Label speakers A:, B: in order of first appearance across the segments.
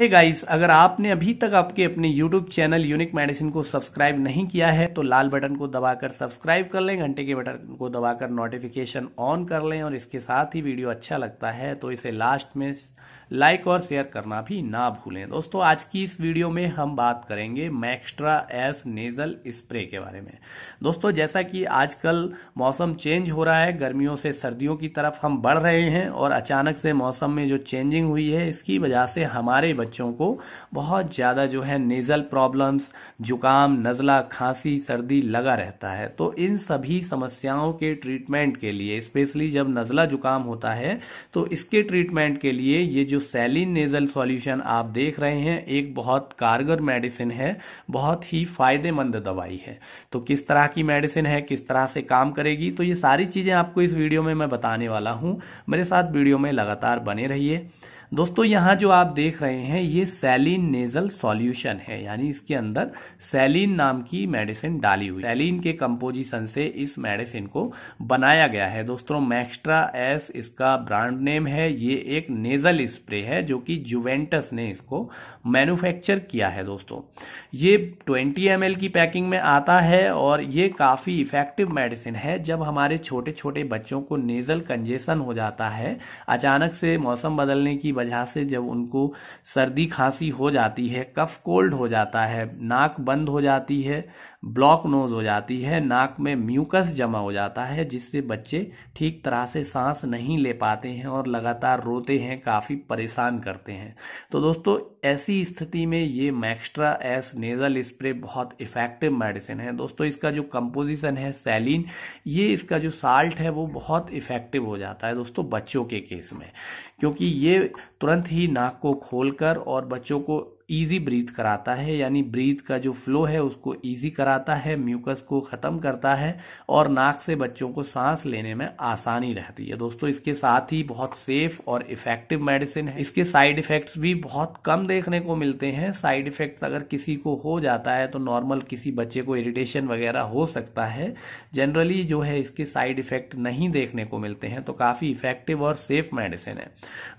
A: हे hey guys अगर आपने अभी तक आपके अपने यूट्यूब चैनल यूनिक मेडिसिन को सब्सक्राइब नहीं किया है तो लाल बटन को दबाकर सब्सक्राइब कर लें घंटे के बटन को दबाकर नोटिफिकेशन ऑन कर लें और इसके साथ ही वीडियो अच्छा लगता है तो इसे लास्ट में लाइक और शेयर करना भी ना भूलें दोस्तों आज की इस वीडियो में हम बात करेंगे मैक्स्ट्रा एस नेजल स्प्रे के बारे में दोस्तों जैसा कि आजकल मौसम चेंज हो रहा है गर्मियों से सर्दियों की तरफ हम बढ़ रहे हैं और अचानक से मौसम में जो चेंजिंग हुई है इसकी वजह से हमारे बच्चे बच्चों को बहुत ज़्यादा जो है नेज़ल प्रॉब्लम्स जुकाम नज़ला खांसी सर्दी लगा रहता है तो इन सभी समस्याओं के ट्रीटमेंट के लिए स्पेशली जब नज़ला जुकाम होता है तो इसके ट्रीटमेंट के लिए ये जो सेलिन नेज़ल सॉल्यूशन आप देख रहे हैं एक बहुत कारगर मेडिसिन है बहुत ही फायदेमंद दवाई है तो किस तरह की मेडिसिन है किस तरह से काम करेगी तो ये सारी चीज़ें आपको इस वीडियो में मैं बताने वाला हूँ मेरे साथ वीडियो में लगातार बने रहिए दोस्तों यहाँ जो आप देख रहे हैं ये सैलिन नेजल सॉल्यूशन है यानी इसके अंदर सेलिन नाम की मेडिसिन डाली हुई सेलिन के कंपोजिशन से इस मेडिसिन को बनाया गया है दोस्तों मैक्स्ट्रा एस इसका ब्रांड नेम है ये एक नेजल स्प्रे है जो कि जुवेंटस ने इसको मैन्युफैक्चर किया है दोस्तों ये 20 एम की पैकिंग में आता है और ये काफ़ी इफेक्टिव मेडिसिन है जब हमारे छोटे छोटे बच्चों को नेजल कंजेशन हो जाता है अचानक से मौसम बदलने की वजह से जब उनको सर्दी खांसी हो जाती है कफ कोल्ड हो जाता है नाक बंद हो जाती है ब्लॉक नोज हो जाती है नाक में म्यूकस जमा हो जाता है जिससे बच्चे ठीक तरह से सांस नहीं ले पाते हैं और लगातार रोते हैं काफ़ी परेशान करते हैं तो दोस्तों ऐसी स्थिति में ये मैक्स्ट्रा एस नेज़ल स्प्रे बहुत इफ़ेक्टिव मेडिसिन है दोस्तों इसका जो कंपोजिशन है सैलिन ये इसका जो साल्ट है वो बहुत इफ़ेक्टिव हो जाता है दोस्तों बच्चों के केस में क्योंकि ये तुरंत ही नाक को खोलकर और बच्चों को ईजी ब्रीथ कराता है यानी ब्रीथ का जो फ्लो है उसको ईजी कराता है म्यूकस को ख़त्म करता है और नाक से बच्चों को सांस लेने में आसानी रहती है दोस्तों इसके साथ ही बहुत सेफ और इफेक्टिव मेडिसिन है इसके साइड इफेक्ट्स भी बहुत कम देखने को मिलते हैं साइड इफेक्ट्स अगर किसी को हो जाता है तो नॉर्मल किसी बच्चे को इरीटेशन वगैरह हो सकता है जनरली जो है इसके साइड इफेक्ट नहीं देखने को मिलते हैं तो काफ़ी इफेक्टिव और सेफ मेडिसिन है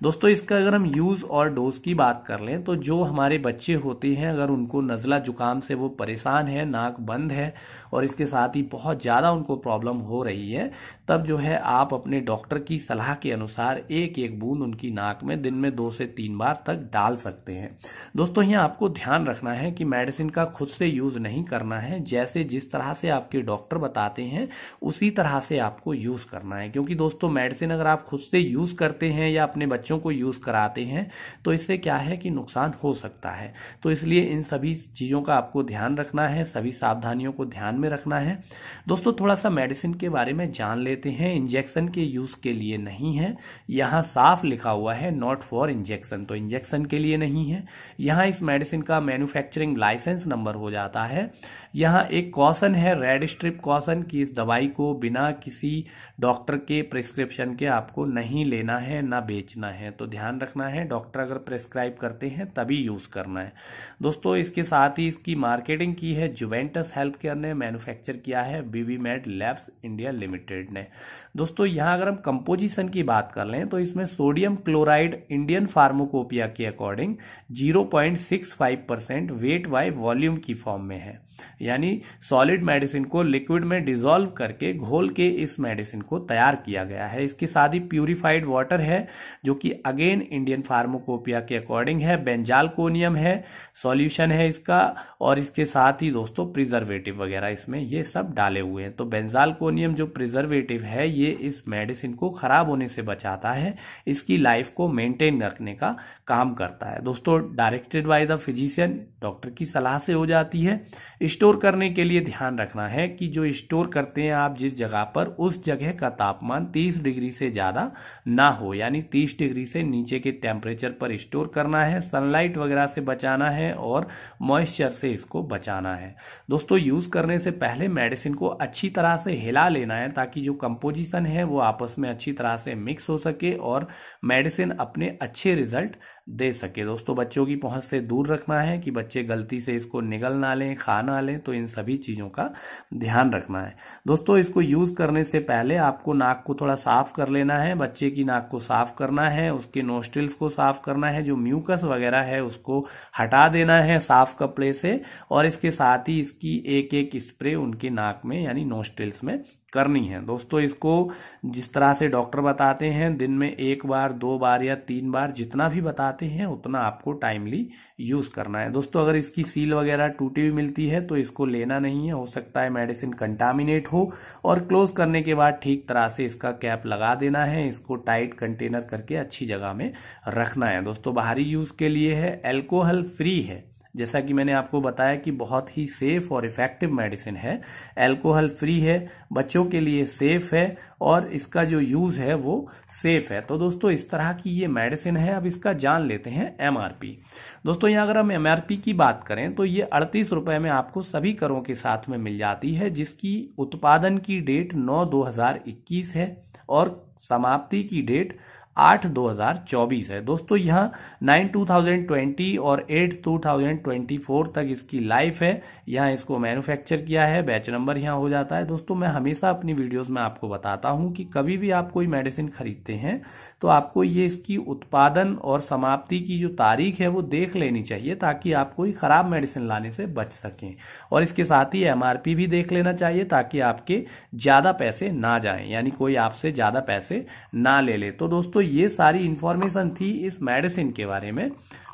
A: दोस्तों इसका अगर हम यूज़ और डोज की बात कर लें तो जो हमारे बच्चे होते हैं अगर उनको नज़ला जुकाम से वो परेशान है नाक बंद है और इसके साथ ही बहुत ज़्यादा उनको प्रॉब्लम हो रही है तब जो है आप अपने डॉक्टर की सलाह के अनुसार एक एक बूंद उनकी नाक में दिन में दो से तीन बार तक डाल सकते हैं दोस्तों यहाँ आपको ध्यान रखना है कि मेडिसिन का खुद से यूज नहीं करना है जैसे जिस तरह से आपके डॉक्टर बताते हैं उसी तरह से आपको यूज करना है क्योंकि दोस्तों मेडिसिन अगर आप खुद से यूज करते हैं या अपने बच्चों को यूज कराते हैं तो इससे क्या है कि नुकसान हो सकता है तो इसलिए इन सभी चीजों का आपको ध्यान रखना है सभी सावधानियों को ध्यान में रखना है दोस्तों थोड़ा सा मेडिसिन के बारे में जान लेते लेते हैं इंजेक्शन के यूज़ के लिए नहीं है यहाँ साफ लिखा हुआ है नॉट फॉर इंजेक्शन तो इंजेक्शन के लिए नहीं है यहाँ इस मेडिसिन का मैन्युफैक्चरिंग लाइसेंस नंबर हो जाता है यहाँ एक कॉशन है रेड स्ट्रिप कॉशन कि इस दवाई को बिना किसी डॉक्टर के प्रिस्क्रिप्शन के आपको नहीं लेना है ना बेचना है तो ध्यान रखना है डॉक्टर अगर प्रिस्क्राइब करते हैं तभी यूज़ करना है दोस्तों इसके साथ ही इसकी मार्केटिंग की है जुवेंटस हेल्थ केयर ने मैन्युफैक्चर किया है बीवी मेड लैब्स इंडिया लिमिटेड ने दोस्तों यहाँ अगर हम कंपोजिशन की बात कर लें तो इसमें सोडियम क्लोराइड इंडियन फार्मोकोपिया के according 0.65 percent weight by volume की फॉर्म में है यानी सॉलिड मेडिसिन को लिक्विड में डिजोल्व करके घोल के इस मेडिसिन को तैयार किया गया है इसके साथ ही प्यूरिफाइड वाटर है जो कि अगेन इंडियन फार्मोकोपिया के अकॉर्डिंग है बेंजालकोनियम है सॉल्यूशन है इसका और इसके साथ ही दोस्तों प्रिजर्वेटिव वगैरह इसमें ये सब डाले हुए हैं तो बेंजालकोनियम जो प्रिजर्वेटिव है ये इस मेडिसिन को खराब होने से बचाता है इसकी लाइफ को मेंटेन रखने का काम करता है दोस्तों directed by the physician doctor की सलाह से हो जाती है स्टोर करने के लिए ध्यान रखना है कि जो स्टोर करते हैं आप जिस जगह पर उस जगह का तापमान 30 डिग्री से ज़्यादा ना हो यानी 30 डिग्री से नीचे के टेम्परेचर पर स्टोर करना है सनलाइट वगैरह से बचाना है और मॉइस्चर से इसको बचाना है दोस्तों यूज़ करने से पहले मेडिसिन को अच्छी तरह से हिला लेना है ताकि जो कंपोजिशन है वो आपस में अच्छी तरह से मिक्स हो सके और मेडिसिन अपने अच्छे रिजल्ट दे सके दोस्तों बच्चों की पहुंच से दूर रखना है कि बच्चे गलती से इसको निगल ना लें खा ना लें तो इन सभी चीज़ों का ध्यान रखना है दोस्तों इसको यूज़ करने से पहले आपको नाक को थोड़ा साफ कर लेना है बच्चे की नाक को साफ करना है उसके नोस्टिल्स को साफ करना है जो म्यूकस वगैरह है उसको हटा देना है साफ कपड़े से और इसके साथ ही इसकी एक एक स्प्रे उनके नाक में यानी नोस्टिल्स में करनी है दोस्तों इसको जिस तरह से डॉक्टर बताते हैं दिन में एक बार दो बार या तीन बार जितना भी बताते हैं उतना आपको टाइमली यूज करना है दोस्तों अगर इसकी सील वगैरह टूटी हुई मिलती है तो तो इसको लेना नहीं है हो सकता है मेडिसिन कंटामिनेट हो और क्लोज करने के बाद ठीक तरह से इसका कैप लगा देना है इसको टाइट कंटेनर करके अच्छी जगह में रखना है दोस्तों बाहरी यूज़ के लिए है एल्कोहल फ्री है जैसा कि मैंने आपको बताया कि बहुत ही सेफ और इफेक्टिव मेडिसिन है एल्कोहल फ्री है बच्चों के लिए सेफ है और इसका जो यूज है वो सेफ है तो दोस्तों इस तरह की ये मेडिसिन है अब इसका जान लेते हैं एमआरपी दोस्तों यहाँ अगर हम एमआरपी की बात करें तो ये अड़तीस रुपए में आपको सभी करों के साथ में मिल जाती है जिसकी उत्पादन की डेट नौ दो है और समाप्ति की डेट आठ दो हजार चौबीस है दोस्तों यह नाइन टू थाउजेंड ट्वेंटी और eight two thousand twenty four तक इसकी लाइफ है यहाँ इसको मैन्युफैक्चर किया है बैच नंबर यहाँ हो जाता है दोस्तों मैं हमेशा अपनी वीडियोस में आपको बताता हूँ कि कभी भी आप कोई मेडिसिन खरीदते हैं तो आपको ये इसकी उत्पादन और समाप्ति की जो तारीख है वो देख लेनी चाहिए ताकि आप कोई ख़राब मेडिसिन लाने से बच सकें और इसके साथ ही एमआरपी भी देख लेना चाहिए ताकि आपके ज़्यादा पैसे ना जाएं यानी कोई आपसे ज़्यादा पैसे ना ले ले तो दोस्तों ये सारी इंफॉर्मेशन थी इस मेडिसिन के बारे में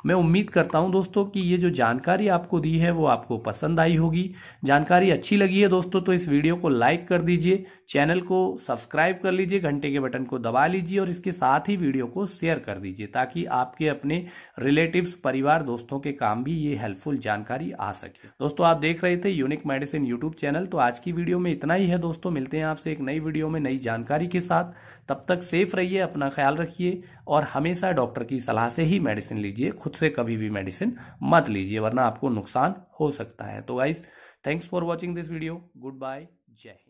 A: मैं उम्मीद करता हूं दोस्तों कि ये जो जानकारी आपको दी है वो आपको पसंद आई होगी जानकारी अच्छी लगी है दोस्तों तो इस वीडियो को लाइक कर दीजिए चैनल को सब्सक्राइब कर लीजिए घंटे के बटन को दबा लीजिए और इसके साथ ही वीडियो को शेयर कर दीजिए ताकि आपके अपने रिलेटिव्स परिवार दोस्तों के काम भी ये हेल्पफुल जानकारी आ सके दोस्तों आप देख रहे थे यूनिक मेडिसिन यूट्यूब चैनल तो आज की वीडियो में इतना ही है दोस्तों मिलते हैं आपसे एक नई वीडियो में नई जानकारी के साथ तब तक सेफ रहिए अपना ख्याल रखिए और हमेशा डॉक्टर की सलाह से ही मेडिसिन लीजिए खुद से कभी भी मेडिसिन मत लीजिए वरना आपको नुकसान हो सकता है तो guys thanks for watching this video goodbye जय हिंद